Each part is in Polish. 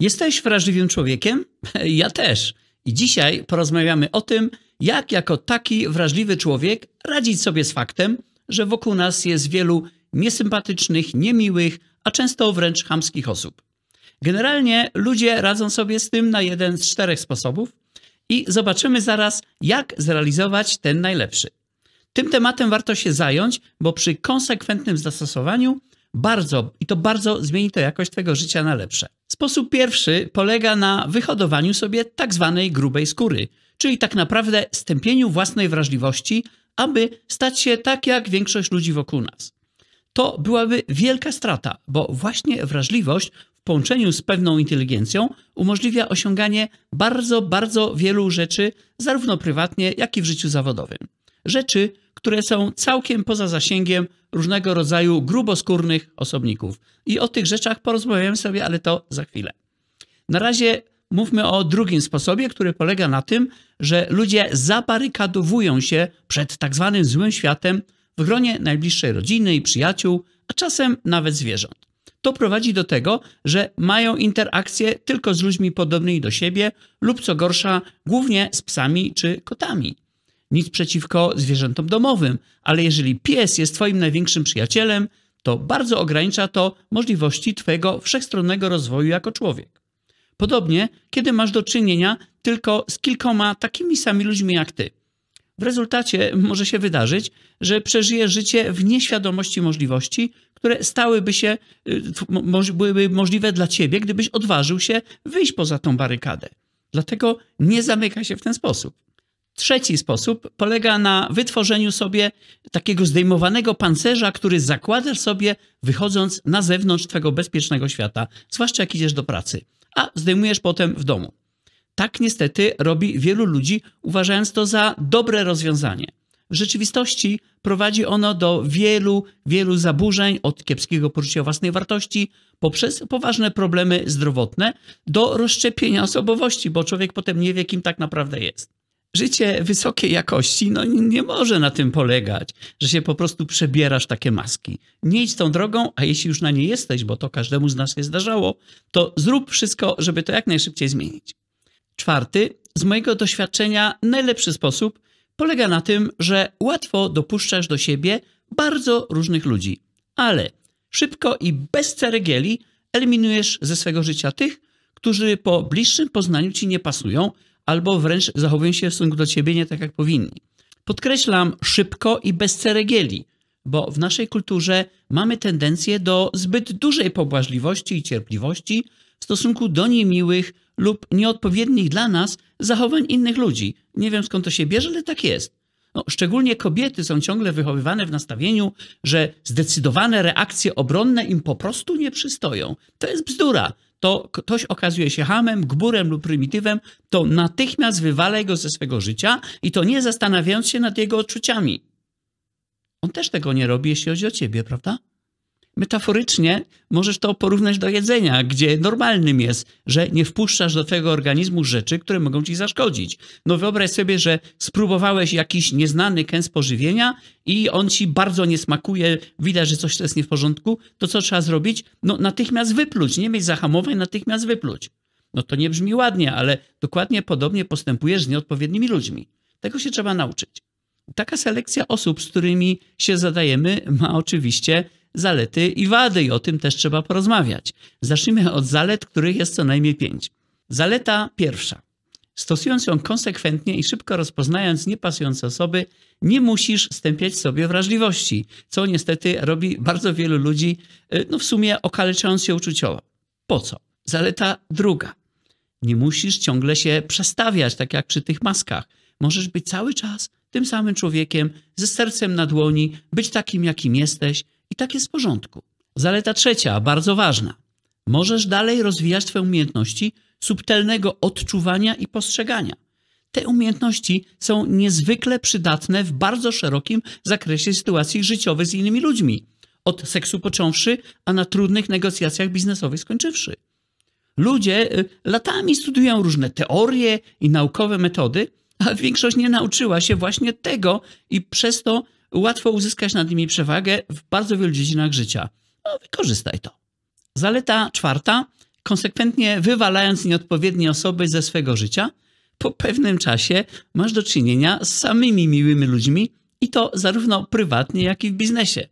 Jesteś wrażliwym człowiekiem? Ja też. I dzisiaj porozmawiamy o tym, jak jako taki wrażliwy człowiek radzić sobie z faktem, że wokół nas jest wielu niesympatycznych, niemiłych, a często wręcz chamskich osób. Generalnie ludzie radzą sobie z tym na jeden z czterech sposobów i zobaczymy zaraz, jak zrealizować ten najlepszy. Tym tematem warto się zająć, bo przy konsekwentnym zastosowaniu bardzo, i to bardzo zmieni to jakość Twojego życia na lepsze. Sposób pierwszy polega na wyhodowaniu sobie tak zwanej grubej skóry, czyli tak naprawdę stępieniu własnej wrażliwości, aby stać się tak jak większość ludzi wokół nas. To byłaby wielka strata, bo właśnie wrażliwość w połączeniu z pewną inteligencją umożliwia osiąganie bardzo, bardzo wielu rzeczy, zarówno prywatnie, jak i w życiu zawodowym. Rzeczy, które są całkiem poza zasięgiem różnego rodzaju gruboskórnych osobników. I o tych rzeczach porozmawiamy sobie, ale to za chwilę. Na razie mówmy o drugim sposobie, który polega na tym, że ludzie zabarykadowują się przed tak zwanym złym światem w gronie najbliższej rodziny i przyjaciół, a czasem nawet zwierząt. To prowadzi do tego, że mają interakcje tylko z ludźmi podobnymi do siebie lub co gorsza, głównie z psami czy kotami. Nic przeciwko zwierzętom domowym, ale jeżeli pies jest Twoim największym przyjacielem, to bardzo ogranicza to możliwości Twojego wszechstronnego rozwoju jako człowiek. Podobnie, kiedy masz do czynienia tylko z kilkoma takimi samymi ludźmi jak Ty. W rezultacie może się wydarzyć, że przeżyjesz życie w nieświadomości możliwości, które stałyby się, y, byłyby możliwe dla Ciebie, gdybyś odważył się wyjść poza tą barykadę. Dlatego nie zamykaj się w ten sposób. Trzeci sposób polega na wytworzeniu sobie takiego zdejmowanego pancerza, który zakładasz sobie wychodząc na zewnątrz twojego bezpiecznego świata, zwłaszcza jak idziesz do pracy, a zdejmujesz potem w domu. Tak niestety robi wielu ludzi, uważając to za dobre rozwiązanie. W rzeczywistości prowadzi ono do wielu, wielu zaburzeń, od kiepskiego poczucia własnej wartości, poprzez poważne problemy zdrowotne, do rozszczepienia osobowości, bo człowiek potem nie wie, kim tak naprawdę jest życie wysokiej jakości no, nie może na tym polegać, że się po prostu przebierasz takie maski. Nie idź tą drogą, a jeśli już na nie jesteś, bo to każdemu z nas się zdarzało, to zrób wszystko, żeby to jak najszybciej zmienić. Czwarty, z mojego doświadczenia najlepszy sposób polega na tym, że łatwo dopuszczasz do siebie bardzo różnych ludzi, ale szybko i bez ceregieli eliminujesz ze swego życia tych, którzy po bliższym poznaniu ci nie pasują, albo wręcz zachowują się w stosunku do ciebie nie tak, jak powinni. Podkreślam szybko i bez ceregieli, bo w naszej kulturze mamy tendencję do zbyt dużej pobłażliwości i cierpliwości w stosunku do niemiłych lub nieodpowiednich dla nas zachowań innych ludzi. Nie wiem skąd to się bierze, ale tak jest. No, szczególnie kobiety są ciągle wychowywane w nastawieniu, że zdecydowane reakcje obronne im po prostu nie przystoją. To jest bzdura to ktoś okazuje się hamem, gburem lub prymitywem, to natychmiast wywalaj go ze swego życia i to nie zastanawiając się nad jego odczuciami. On też tego nie robi, jeśli chodzi o ciebie, prawda? Metaforycznie możesz to porównać do jedzenia, gdzie normalnym jest, że nie wpuszczasz do twojego organizmu rzeczy, które mogą ci zaszkodzić. No wyobraź sobie, że spróbowałeś jakiś nieznany kęs pożywienia i on ci bardzo nie smakuje, widać, że coś jest nie w porządku, to co trzeba zrobić? No natychmiast wypluć, nie mieć zahamowań, natychmiast wypluć. No to nie brzmi ładnie, ale dokładnie podobnie postępujesz z nieodpowiednimi ludźmi. Tego się trzeba nauczyć. Taka selekcja osób, z którymi się zadajemy, ma oczywiście zalety i wady i o tym też trzeba porozmawiać. Zacznijmy od zalet, których jest co najmniej pięć. Zaleta pierwsza. Stosując ją konsekwentnie i szybko rozpoznając niepasujące osoby, nie musisz stępiać sobie wrażliwości, co niestety robi bardzo wielu ludzi, y, no w sumie okaleczając się uczuciowo. Po co? Zaleta druga. Nie musisz ciągle się przestawiać, tak jak przy tych maskach. Możesz być cały czas tym samym człowiekiem, ze sercem na dłoni, być takim, jakim jesteś, i tak jest w porządku. Zaleta trzecia, bardzo ważna. Możesz dalej rozwijać Twoje umiejętności subtelnego odczuwania i postrzegania. Te umiejętności są niezwykle przydatne w bardzo szerokim zakresie sytuacji życiowych z innymi ludźmi. Od seksu począwszy, a na trudnych negocjacjach biznesowych skończywszy. Ludzie y, latami studiują różne teorie i naukowe metody, a większość nie nauczyła się właśnie tego i przez to łatwo uzyskać nad nimi przewagę w bardzo wielu dziedzinach życia. No, wykorzystaj to. Zaleta czwarta. Konsekwentnie wywalając nieodpowiednie osoby ze swego życia, po pewnym czasie masz do czynienia z samymi miłymi ludźmi i to zarówno prywatnie, jak i w biznesie.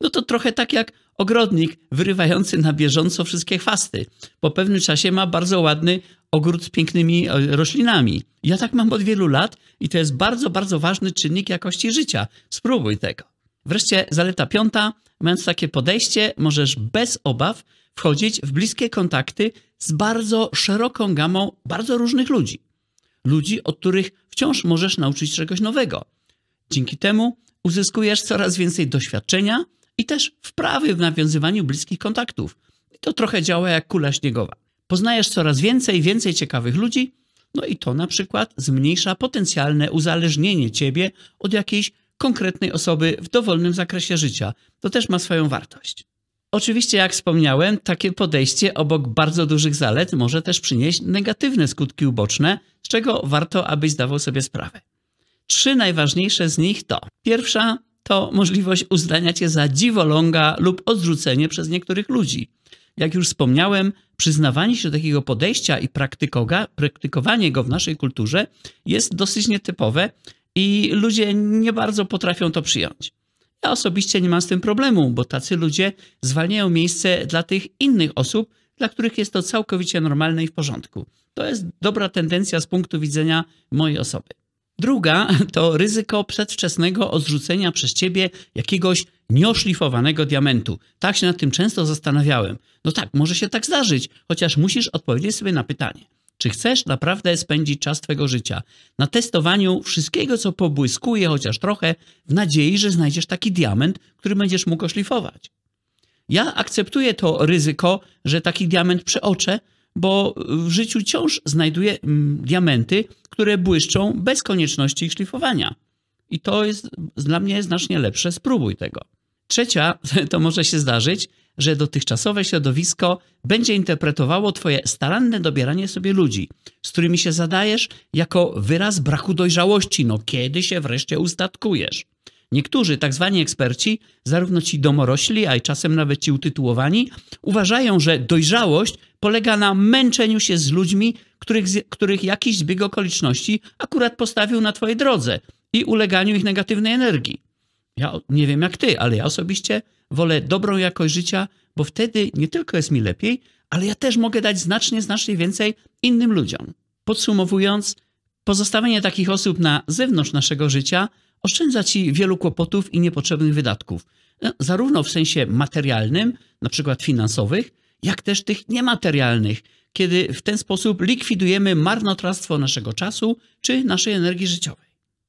No to trochę tak jak ogrodnik wyrywający na bieżąco wszystkie chwasty. Po pewnym czasie ma bardzo ładny ogród z pięknymi e, roślinami. Ja tak mam od wielu lat i to jest bardzo, bardzo ważny czynnik jakości życia. Spróbuj tego. Wreszcie zaleta piąta, mając takie podejście, możesz bez obaw wchodzić w bliskie kontakty z bardzo szeroką gamą bardzo różnych ludzi. Ludzi, od których wciąż możesz nauczyć czegoś nowego. Dzięki temu uzyskujesz coraz więcej doświadczenia, i też wprawy w nawiązywaniu bliskich kontaktów. I to trochę działa jak kula śniegowa. Poznajesz coraz więcej, więcej ciekawych ludzi, no i to na przykład zmniejsza potencjalne uzależnienie ciebie od jakiejś konkretnej osoby w dowolnym zakresie życia. To też ma swoją wartość. Oczywiście, jak wspomniałem, takie podejście obok bardzo dużych zalet może też przynieść negatywne skutki uboczne, z czego warto, abyś zdawał sobie sprawę. Trzy najważniejsze z nich to: pierwsza, to możliwość uznania cię za dziwoląga lub odrzucenie przez niektórych ludzi. Jak już wspomniałem, przyznawanie się do takiego podejścia i praktykowanie go w naszej kulturze jest dosyć nietypowe i ludzie nie bardzo potrafią to przyjąć. Ja osobiście nie mam z tym problemu, bo tacy ludzie zwalniają miejsce dla tych innych osób, dla których jest to całkowicie normalne i w porządku. To jest dobra tendencja z punktu widzenia mojej osoby. Druga to ryzyko przedwczesnego odrzucenia przez ciebie jakiegoś nieoszlifowanego diamentu. Tak się nad tym często zastanawiałem. No tak, może się tak zdarzyć, chociaż musisz odpowiedzieć sobie na pytanie. Czy chcesz naprawdę spędzić czas twojego życia na testowaniu wszystkiego, co pobłyskuje chociaż trochę, w nadziei, że znajdziesz taki diament, który będziesz mógł oszlifować? Ja akceptuję to ryzyko, że taki diament przeoczę, bo w życiu wciąż znajduje mm, diamenty, które błyszczą bez konieczności ich szlifowania. I to jest dla mnie znacznie lepsze. Spróbuj tego. Trzecia, to może się zdarzyć, że dotychczasowe środowisko będzie interpretowało Twoje staranne dobieranie sobie ludzi, z którymi się zadajesz, jako wyraz braku dojrzałości. No kiedy się wreszcie ustatkujesz? Niektórzy, tak zwani eksperci, zarówno ci domorośli, a i czasem nawet ci utytułowani, uważają, że dojrzałość polega na męczeniu się z ludźmi, których, których jakiś zbieg okoliczności akurat postawił na twojej drodze i uleganiu ich negatywnej energii. Ja nie wiem jak ty, ale ja osobiście wolę dobrą jakość życia, bo wtedy nie tylko jest mi lepiej, ale ja też mogę dać znacznie, znacznie więcej innym ludziom. Podsumowując, pozostawienie takich osób na zewnątrz naszego życia Oszczędza ci wielu kłopotów i niepotrzebnych wydatków, e, zarówno w sensie materialnym, na przykład finansowych, jak też tych niematerialnych, kiedy w ten sposób likwidujemy marnotrawstwo naszego czasu czy naszej energii życiowej.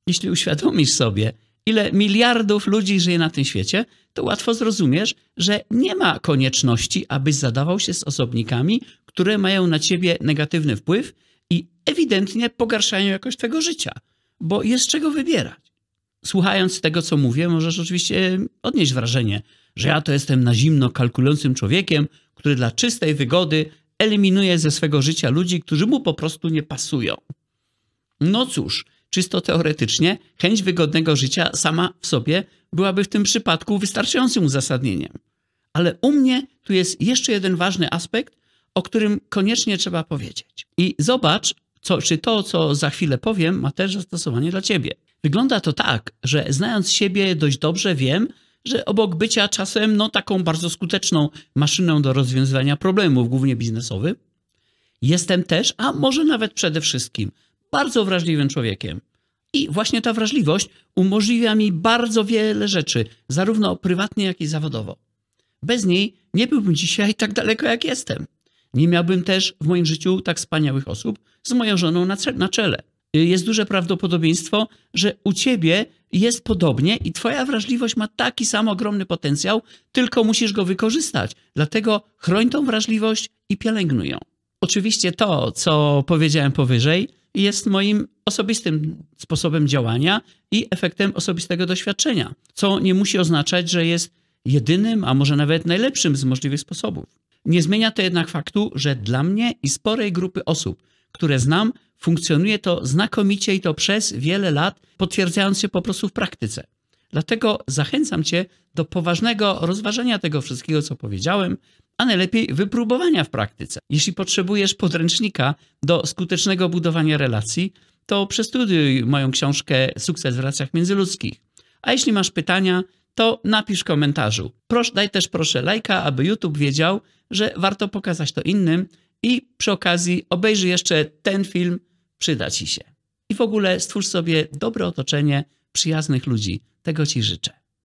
Jeśli uświadomisz sobie, ile miliardów ludzi żyje na tym świecie, to łatwo zrozumiesz, że nie ma konieczności, abyś zadawał się z osobnikami, które mają na ciebie negatywny wpływ i ewidentnie pogarszają jakość twojego życia, bo jest czego wybierać słuchając tego, co mówię, możesz oczywiście odnieść wrażenie, że ja to jestem na zimno kalkulującym człowiekiem, który dla czystej wygody eliminuje ze swego życia ludzi, którzy mu po prostu nie pasują. No cóż, czysto teoretycznie, chęć wygodnego życia sama w sobie byłaby w tym przypadku wystarczającym uzasadnieniem. Ale u mnie tu jest jeszcze jeden ważny aspekt, o którym koniecznie trzeba powiedzieć. I zobacz, co, czy to, co za chwilę powiem, ma też zastosowanie dla ciebie. Wygląda to tak, że znając siebie dość dobrze wiem, że obok bycia czasem no, taką bardzo skuteczną maszyną do rozwiązywania problemów, głównie biznesowych, jestem też, a może nawet przede wszystkim, bardzo wrażliwym człowiekiem. I właśnie ta wrażliwość umożliwia mi bardzo wiele rzeczy, zarówno prywatnie, jak i zawodowo. Bez niej nie byłbym dzisiaj tak daleko, jak jestem. Nie miałbym też w moim życiu tak wspaniałych osób z moją żoną na, na czele jest duże prawdopodobieństwo, że u ciebie jest podobnie i twoja wrażliwość ma taki sam ogromny potencjał, tylko musisz go wykorzystać. Dlatego chroń tą wrażliwość i pielęgnuj ją. Oczywiście to, co powiedziałem powyżej, jest moim osobistym sposobem działania i efektem osobistego doświadczenia, co nie musi oznaczać, że jest jedynym, a może nawet najlepszym z możliwych sposobów. Nie zmienia to jednak faktu, że dla mnie i sporej grupy osób które znam, funkcjonuje to znakomicie i to przez wiele lat, potwierdzając się po prostu w praktyce. Dlatego zachęcam Cię do poważnego rozważenia tego wszystkiego, co powiedziałem, a najlepiej wypróbowania w praktyce. Jeśli potrzebujesz podręcznika do skutecznego budowania relacji, to przestuduj moją książkę Sukces w relacjach międzyludzkich. A jeśli masz pytania, to napisz w komentarzu. Proszę daj też proszę lajka, aby YouTube wiedział, że warto pokazać to innym i przy okazji obejrzyj jeszcze ten film, przyda ci się. I w ogóle stwórz sobie dobre otoczenie, przyjaznych ludzi. Tego ci życzę.